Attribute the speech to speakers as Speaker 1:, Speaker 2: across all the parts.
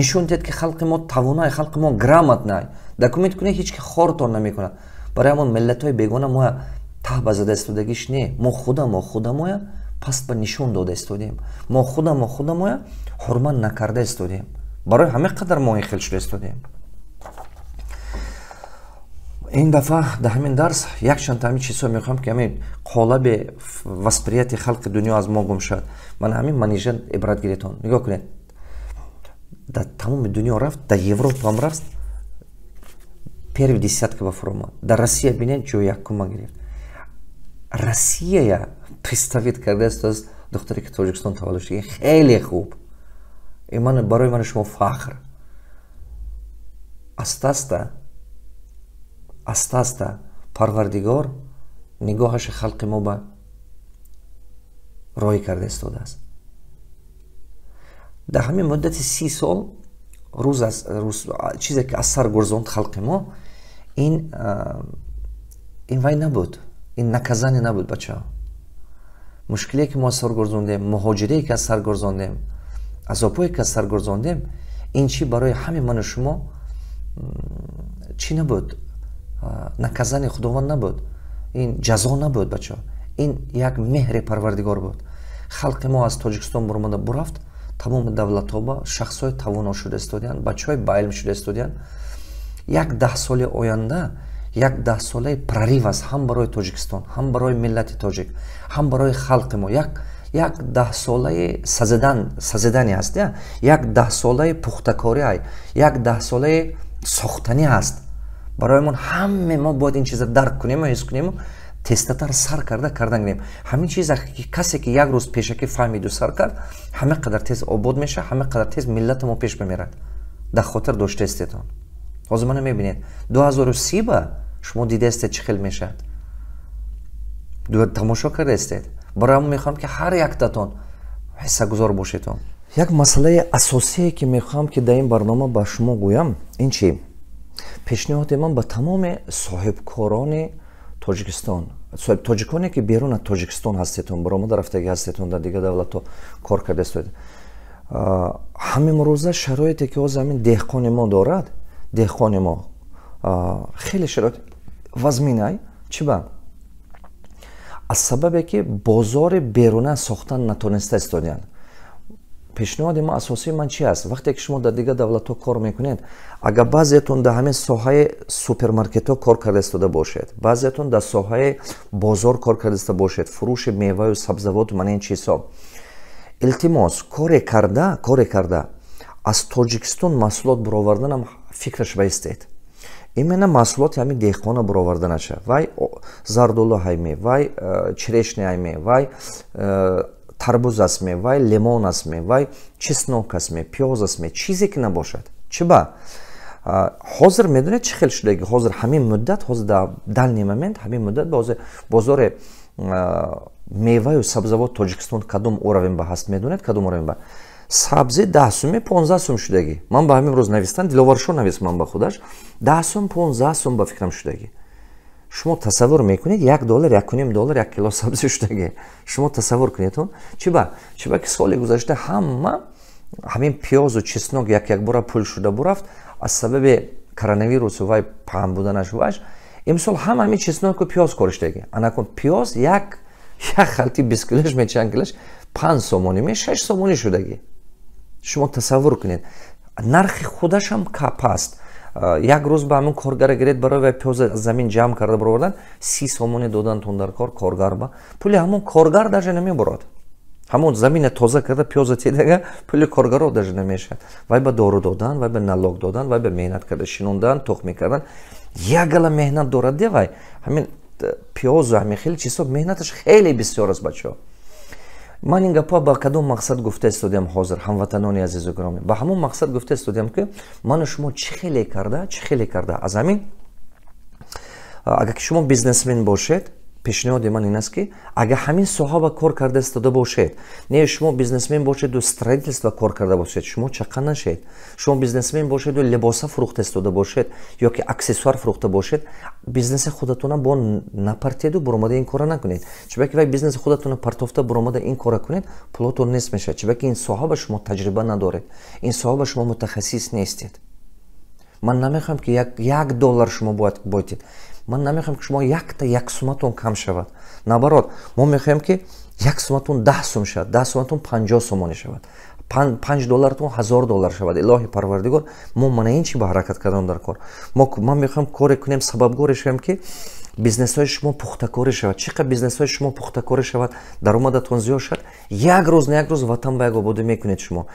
Speaker 1: нишон диҳед ки халқи мо тавонай халқи мо грамотнай документ кунед ҳеч ки хортор намекунад барои ҳамон миллатҳои бегона моя таҳба зада истодагиш не мо худа мо худа моя паст ба нишон дода истодем мо худа мо худа моя ҳурмат накарда истодем барои ҳаме қадар мо ихел шуда истодем ин дафъа дар ҳамин дарс якчанд ҳамин чизҳо мехоҳам ки ҳамин қолаби восприяти халқи дунё аз мо гум шавад ман ҳамин манижа ибрат гиретон нигоҳ кунед дар тамоми дунё рафт дар европам рафт первӣ десятка ба фурома дар россия бинен ҷо якума гирифт россияя представит кардааст аз духтаре ки тоҷикистон таваллуд шуда хеле хуб иман барои мани шумо фахр астаста астаста парвардигор нигоҳаши халқи мо ба роӣ карда истодааст در همین مدت سی سال روز از روز چیزی که از سر گرزوند خلق ما این این وای نبود این نکزانی نبود بچه ها مشکلی که ما سر گرزوندیم مهاجری که از سر گرزوندیم عذابوی که از سر گرزوندیم این چی برای همه من و شما چی نبود نکزن خداوند نبود این جزا نبود بچه این یک مهر پروردگار بود خلق ما از تاجکستان برمانده برفت тамоми давлатҳо ба шахсҳои тавоно шуда истодиянд бачаҳои баилм шуда истодиянд як даҳ соли оянда як даҳ солаи прорив аст ҳам барои тоҷикистон ҳам барои миллати тоҷик ҳам барои халқи мо як як даҳ солаи сазидан сазидане аст я як даҳ солаи пухтакори ай як даҳ солаи сохтанӣ аст барои мон ҳаме мо бояд ин чизро дарк кунему ҳис кунему تست سر کرده کردن همین چیز ځکه کی کسی کی یک روز پیشکه فهمی دو سر کرد همهقدر تیز آباد میشه همهقدر تیز ملت مو پيش بمیرد ده خاطر دښت ستون هزه منه میبینید 2030 به شما دیداسته چخل میشد دوه تماشا کړست برام میخم کی هر یکتتون حیسه گذار بشیدون یک مسئله اساسی کی میخم کی د این برنامه به شما گویم این چی پیشنهاد ی من به تمام صاحب کارونه تاجیکستان صاحب تاجیکانی که بیرون از تاجیکستان هستیتون برای مادر رفتگی هستیتون در دیگه دولت ها کار کرده استوید همین روزه شرایطی که او زمین دهقان ما دارد دهقان ما خیلی شرایط وزمینه چی با؟ از سببه که بازار بیرونه ساختن نتونسته استودیان пешниҳоди мо асосии ман чи аст вақте ки шумо дар дигар давлатҳо кор мекунед агар баъзеятон дар ҳамин соҳаи супермаркетҳо кор карда истода бошед баъзеятон дар соҳаи бозор кор карда иста бошед фурӯши меваю сабзавоту манаин чизҳо илтимос коре карда коре карда аз тоҷикистон маҳсулот бироварданам фикраш баистед имена маҳсулоти ҳамин деҳқона бироварданаша вай зардулу ҳайме вай э, черешне ҳайме вай э, тарбуз аст мевай лимон аст мевай чеснок аст ме пиёз аст ме чизе ки набошад чи ба ҳозир медонед чӣ хел шудаги ҳозир ҳамин муддат ҳозир дар дани момент ҳамин муддат бозир бозори меваю сабзавот тоҷикистон кадом уравен ба ҳаст медонед кадом уравен ба сабзи даҳ суми понздаҳ сум шудагӣ ман ба ҳамин рӯз нависта диловаршо навист ман ба худаш даҳ сум понздаҳ сум ба фикрам шудагӣ شما تصور میکنید یک دلار یک کنیم دلار یک کیلو سبزی شدگی شما تصور کنید چی با چی با که سال گذشته همه همین پیاز و چسنک یک یک بار پول شده برفت از سبب کرونا ویروس و پان بودنش وش امسال هم همین چسنک و پیاز گی انا کن پیاز یک یک خلطی 20 کیلوش می چند کیلوش 5 سومونی می 6 سومونی شدگی شما تصور کنید نرخ خودش هم کپ است як рӯз ба ҳамн коргара гиред барои ва аз замин ҷамъ карда баровардан си сомони додан тундаркор коргарба пули ҳамон коргар даже намеборад ҳамон замина тоза карда пиёза тедага пули коргаро даже намешад вай ба дору додан вай ба налог додан вай ба меҳнат карда шинондан тухме кардан ягала меҳнат дорад де вай ҳамин пиёзу ҳамин хеле чизҳо меҳнаташ хеле бисёр аст бачаҳо ман ин гапҳо ба кадом мақсад гуфта истодаам ҳозир ҳамватанони азизу гироми ба ҳамон мақсад гуфта истодаам ки ману шумо чӣ хеле карда чӣ хеле карда аз ҳамин агар ки шумо бизнесмен бошед پیشنهاد من این است که اگر همین صحابه کار کرده استاده باشید نه شما بیزنسمن باشید و استریت است و کار کرده باشید شما چقدر نشید شما بیزنسمن باشید و لباس فروخت استاده باشید یا که اکسسوار فروخته باشید بیزنس خودتون با نپرتید و برآمد این کار نکنید چرا که بزنس بیزنس خودتون پرتافته برآمد این کار کنید پلوتون نیست میشه چرا که این صحابه شما تجربه ندارید این صحابه شما متخصص نیستید من نمیخوام که یک یک دلار شما باید بایدید ман намехоем ки шумо якта як суматон кам шавад наоборот мо мехоем ки як суматон даҳ сум шавад даҳ суматон панҷо сумони шавад панҷ доллартон ҳазор доллар шавад илоҳи парвардигор мо мана ин чи ба ҳаракат кардан дар кор ман мехоем коре кунем сабабгоре шавем ки бизнесҳои шумо пухтакорӣ шавад чи қадр бизнесҳои шумо пухтакорӣ шавад даромадатон зиёд шавад як рӯз на як рӯз ватан ба як ободӣ мекунед шумо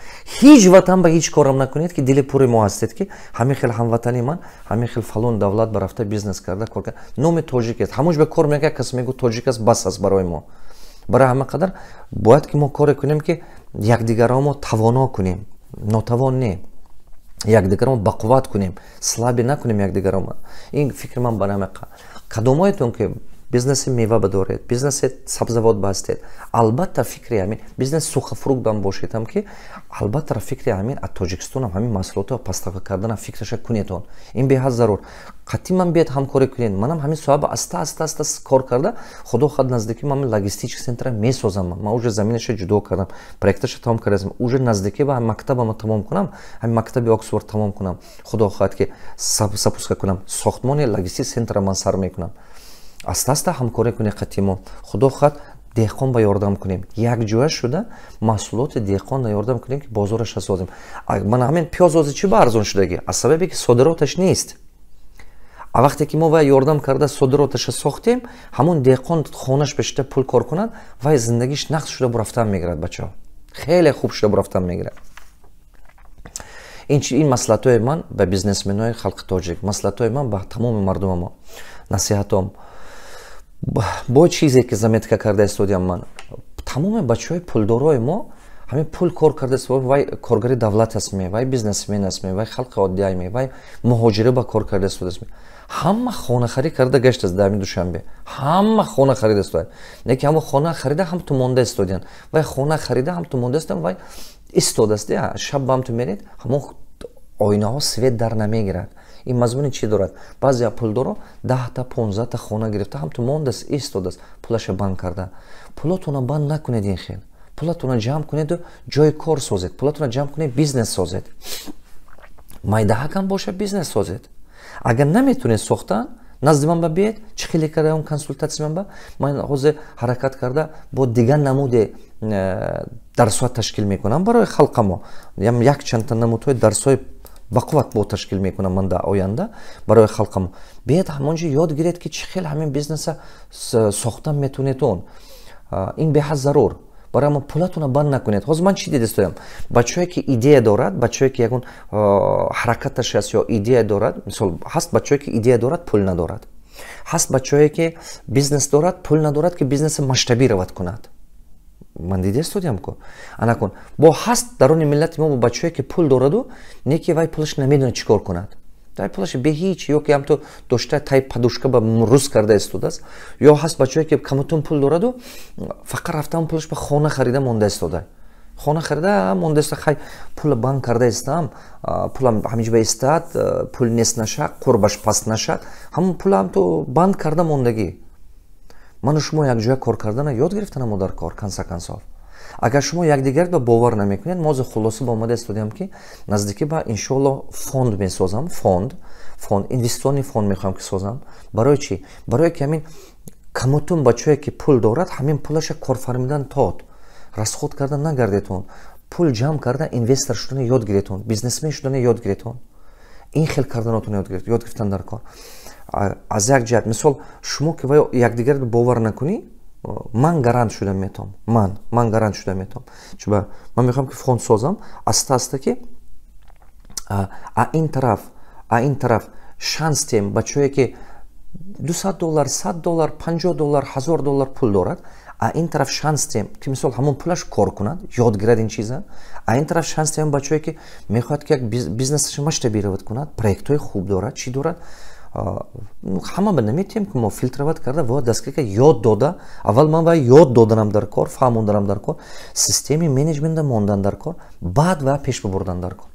Speaker 1: ҳеҷ ватан ба ҳич корам накунед ки дили пури мо ҳастед ки ҳамин хел ҳамватани ман ҳамин хел фалон давлат барафта бизнес карда кор карда номи тоҷик аст ҳамуш ба кор мега кас мегӯ тоҷик аст бас аст барои мо барои ҳама қадар бояд ки мо коре кунем ки якдигаромо тавоно кунем нотавон не якдигарамо бақувват кунем слабе накунем якдигарамо ин фикр ман ба намеқа кадомҳоетон ки бизнеси мева бидоред бизнеси сабзавот бастед албатта фикри ҳамин бизнеси сухафрукт ҳам бошед ҳам ки албатта фикри ҳамин аз тоҷикистонам ҳамин маҳсулотро пастава кардана фикраша кунедон ин беҳад зарур қатӣ ман биед ҳамкорӣ кунед манам ҳамин соҳаба аста аста аста кор карда худо хад наздикӣ ман логистич сентра месозам ман уже заминаша ҷудо кардам проекташа тамом кардаз уже наздикӣ ба мактабама тамом кунам ҳамин мактаби оксфорд тамом кунам худо хоҳад ки запуска кунам сохтмони логистич сентра ман сар мекунам از هم همکاری کنه قطعی ما خدا خواهد دهقان با کنیم یک جوه شده محصولات دیخون یاردم کنیم که بازارش اگر من همین پیاز آزی چی برزون شده گی؟ از سبب که صادراتش نیست وقتی که ما و یاردم کرده صادراتش ساختیم همون دهقان خونش بشته پول کار کنند و زندگیش نقص شده برفتن میگرد بچه خیلی خوب شده برفتن میگرد این این مسئلتای من به بیزنسمنای خلق تاجیک مسئلتای من به تمام مردم ما نصیحتم باید چیزیکی زمیت کار دست من. تمام بچهای پول داره ای ما، همیشه پول کور کار دست وای کارگری داده است میه، وای بیزنس میه، نس میه، وای خالق آدیای میه، وای مهاجر با کار کار دست میه. همه خونه خرید کرده گشت از دامی دشنبه. همه خونه خرید است وای. نکه امروخت خریده هم تو مونده است وای خونه خریده هم تو دست است وای است دست دیا شب بام تومیرت، همون عینا هستید در نمیگرند. این مضمون چی دارد بعضی پول دارو 10 تا 15 تا خونه گرفته هم تو مونده است ایستود است پولش بند کرده پولتون رو بند نکنید این خیل پولتون جام جمع کنید و جای کار سازید پولتون رو کنید بیزنس سازید مایده هم باشه بیزنس سازید اگر نمیتونید سوختن نزد من بیاید چه خیلی کرده اون کنسولتاسی من با من حوز حرکت کرده با دیگر نمود درسوات تشکیل میکنم برای خلق ما یک چند تا نمود های ба қувват бо ташкил мекунам ман дар оянда барои халқам биед ҳамон ҷо ёд гиред ки чӣ хел ҳамин бизнеса сохта метунед он ин беҳа зарур барои мо пулатона банд накунед ҳозир ман чӣ дидастоям бачае ки идея дорад бачае ки ягон ҳаракаташ аст ё идея дорад мисол ҳаст бачае ки идея дорад пул надорад ҳаст бачае ки бизнес дорад пул надорад ки бизнеси маштабӣ равад кунад من دې دې ست دی با هست درون ملت ما مو بچوی کی پول داره دو وای پولش نمیدونه چیکار کند. در پولش به هیچ یو هم تو دوشته تای پدوشکه به مورث کرده ایستد یا هست بچوی که کمتون پول داره فقط فقر رفتم پولش به خانه خریده مونده ایستد خانه خریده موندهسه خای پوله بانک کرده ایستم پولم همیشه به ایستد پول نس نشه قربش پاست نشه همون پولم تو بند کرده موندهگی منو شما یک جای کار کردن یاد گرفتن ما در کار کنسا کنسا اگر شما یک دیگر به با باور نمیکنید موز خلاصه با اومده استودیم که نزدیکی با انشالله فوند میسازم فوند فوند اینوستونی فوند میخوام که سازم برای چی برای که همین کموتون بچه که پول دارد همین پولش کار فرمیدن تاد رسخوت کردن نگردیتون پول جمع کردن اینوستر شدن یاد گیرتون بیزنسمن شدن یاد این خیل کردن یاد گرفت یاد گرفتن در کار аз як ҷиҳат мисол шумо ки ваё якдигарро бовар накунӣ ман гарант шуда метаом ман ман гарант шуда метаом чба ман мехоҳам ки фон созам аста аста ки а ин тараф а ин тараф шанс тем бачое ки дусад доллар сад доллар панҷоҳ доллар ҳазор доллар пул дорад а ин тараф шанс тем ки мисол ҳамон пулаш кор кунад ёд гирад ин чиза а ин тараф шанс тем бачое ки мехоҳад ки як бизнесаш маштабировать кунад проектҳои хуб дорад чӣ дорад ҳама ба наметием ки мо филтроват карда во дастгаҳка ёд дода аввал ман вай ёд доданам дар кор фаҳмондарам дар кор системи менеҷмента мондан дар кор баъд вай пеш бубурдан дар кор